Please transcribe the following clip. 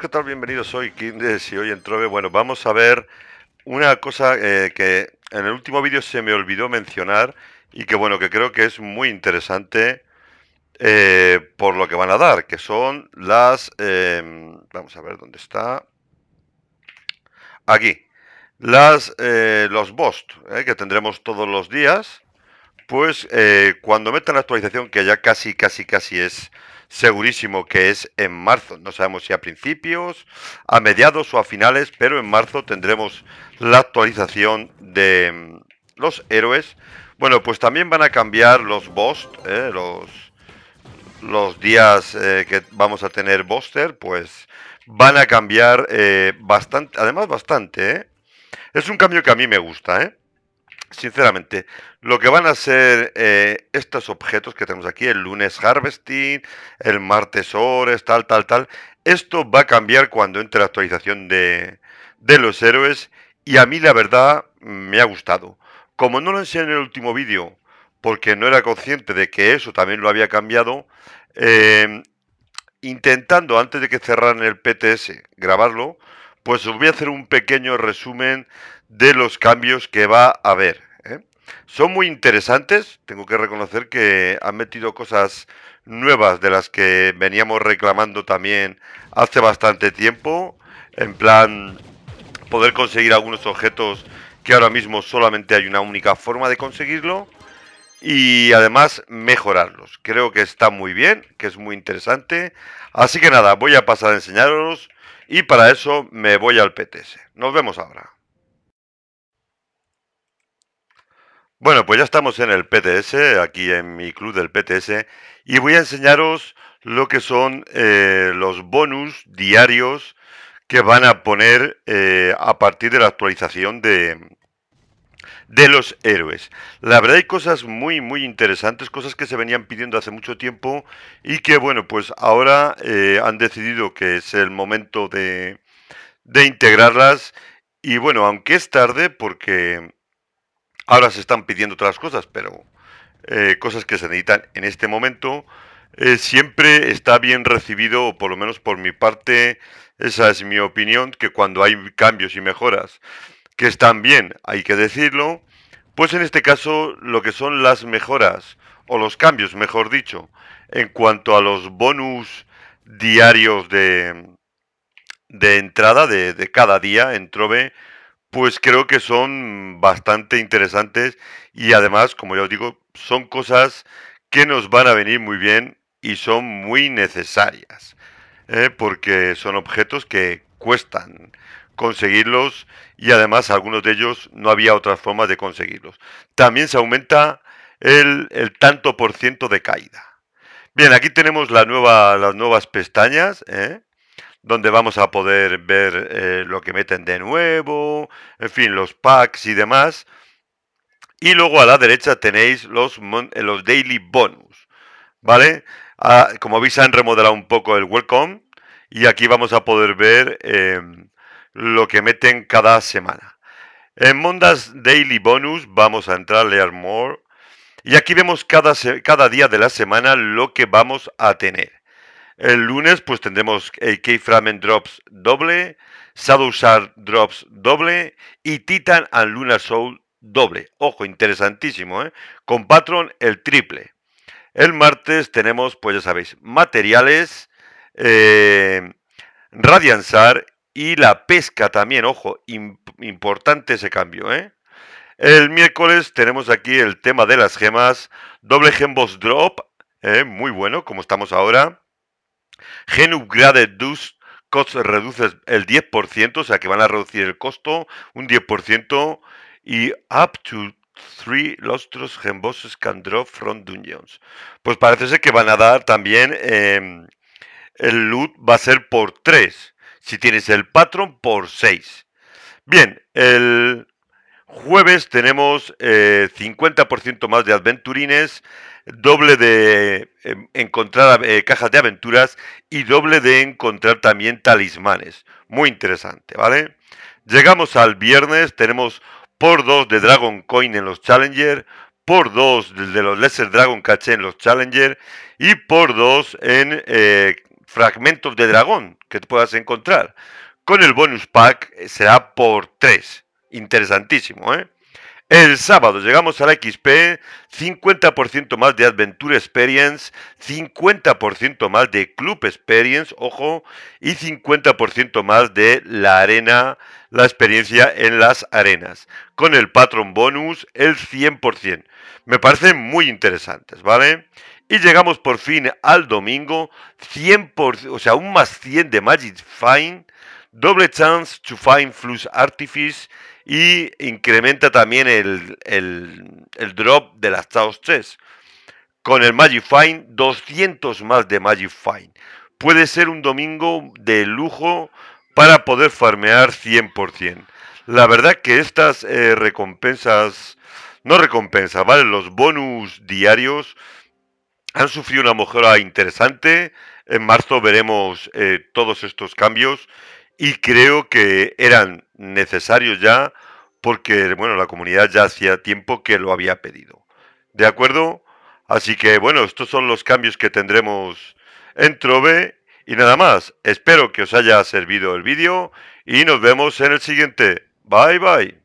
¿qué tal? Bienvenidos, soy Kindes y hoy en Trove, bueno, vamos a ver una cosa eh, que en el último vídeo se me olvidó mencionar y que bueno, que creo que es muy interesante eh, por lo que van a dar, que son las, em, vamos a ver dónde está, aquí, las, eh, los BOST, que tendremos todos los días, pues cuando metan la actualización, que ya casi, casi, casi es segurísimo que es en marzo. No sabemos si a principios, a mediados o a finales, pero en marzo tendremos la actualización de mm, los héroes. Bueno, pues también van a cambiar los boss, eh, los, los días eh, que vamos a tener Boster, pues van a cambiar eh, bastante, además bastante. Es un cambio que a mí me gusta, ¿eh? sinceramente, lo que van a ser eh, estos objetos que tenemos aquí, el lunes harvesting, el martes ores, tal, tal, tal, esto va a cambiar cuando entre la actualización de, de los héroes y a mí la verdad me ha gustado. Como no lo enseñé en el último vídeo, porque no era consciente de que eso también lo había cambiado, eh, intentando antes de que cerraran el PTS grabarlo, pues os voy a hacer un pequeño resumen de los cambios que va a haber. ¿eh? Son muy interesantes, tengo que reconocer que han metido cosas nuevas de las que veníamos reclamando también hace bastante tiempo, en plan poder conseguir algunos objetos que ahora mismo solamente hay una única forma de conseguirlo y además mejorarlos. Creo que está muy bien, que es muy interesante. Así que nada, voy a pasar a enseñaros y para eso me voy al PTS. Nos vemos ahora. Bueno, pues ya estamos en el PTS, aquí en mi club del PTS, y voy a enseñaros lo que son eh, los bonus diarios que van a poner eh, a partir de la actualización de, de los héroes. La verdad hay cosas muy, muy interesantes, cosas que se venían pidiendo hace mucho tiempo y que, bueno, pues ahora eh, han decidido que es el momento de, de integrarlas. Y bueno, aunque es tarde, porque Ahora se están pidiendo otras cosas, pero eh, cosas que se necesitan en este momento. Eh, siempre está bien recibido, o por lo menos por mi parte, esa es mi opinión, que cuando hay cambios y mejoras que están bien, hay que decirlo, pues en este caso lo que son las mejoras, o los cambios, mejor dicho, en cuanto a los bonus diarios de, de entrada de, de cada día en Trove, pues creo que son bastante interesantes y además, como ya os digo, son cosas que nos van a venir muy bien y son muy necesarias, ¿eh? porque son objetos que cuestan conseguirlos y además algunos de ellos no había otras formas de conseguirlos. También se aumenta el, tanto por ciento de caída. Bien, aquí tenemos la nueva, las nuevas pestañas. ¿eh? donde vamos a poder ver eh, lo que meten de nuevo, en fin, los packs y demás. Y luego a la derecha tenéis los, eh, los daily bonus, ¿vale? Ah, como veis han remodelado un poco el welcome y aquí vamos a poder ver em, lo que meten cada semana. En Mondas Daily Bonus vamos a entrar a More y aquí vemos cada, cada día de la semana lo que vamos a tener. El lunes pues tendremos el Keyframen Drops doble, Shard Drops doble y Titan and Lunar Soul doble. Ojo, interesantísimo, ¿eh? Con Patron el triple. El martes tenemos, pues ya sabéis, materiales, eh, y la pesca también. Ojo, importante ese cambio, ¿eh? El miércoles tenemos aquí el tema de las gemas, doble Boss Drop, ¿eh? muy bueno, como estamos ahora. Gen Upgrade Dust reduces el 10%, o sea que van a reducir el costo un 10% y up to three lostros gen bosses can drop from dungeons. Pues parece ser que van a dar también em, el loot va a ser por 3. Si tienes el patron por 6. Bien, el, Jueves tenemos 50% eh, más de aventurines, doble de em, encontrar eh, cajas de aventuras y doble de encontrar también talismanes. Muy interesante, ¿vale? Llegamos al viernes, tenemos por 2 de Dragon Coin en los Challenger, por 2 de los Lesser Dragon Caché en los Challenger y por 2 en eh, fragmentos de dragón que te puedas encontrar. Con el bonus pack será por 3. Interesantísimo, ¿eh? El sábado llegamos a la XP, 50% más de Adventure Experience, 50% más de Club Experience, ojo, y 50% más de la arena, la experiencia en las arenas. Con el Patron Bonus, el 100%. Me parecen muy interesantes, ¿vale? Y llegamos por fin al domingo, 100%, o sea, un más 100 de Magic Fine, Doble chance to find flush artifice y incrementa también el, drop de las Chaos 3. Con el Magic Find, 200 más de Magic Find. Puede ser un domingo de lujo para poder farmear 100%. La verdad que estas eh, recompensas, no recompensas, ¿vale? Los bonus diarios han sufrido una mejora interesante. En marzo veremos eh, todos estos cambios y creo que eran necesarios ya porque, bueno, la comunidad ya hacía tiempo que lo había pedido. ¿De acuerdo? Así que, bueno, estos son los cambios que tendremos en Trove y nada más. Espero que os haya servido el vídeo y nos vemos en el siguiente. Bye bye.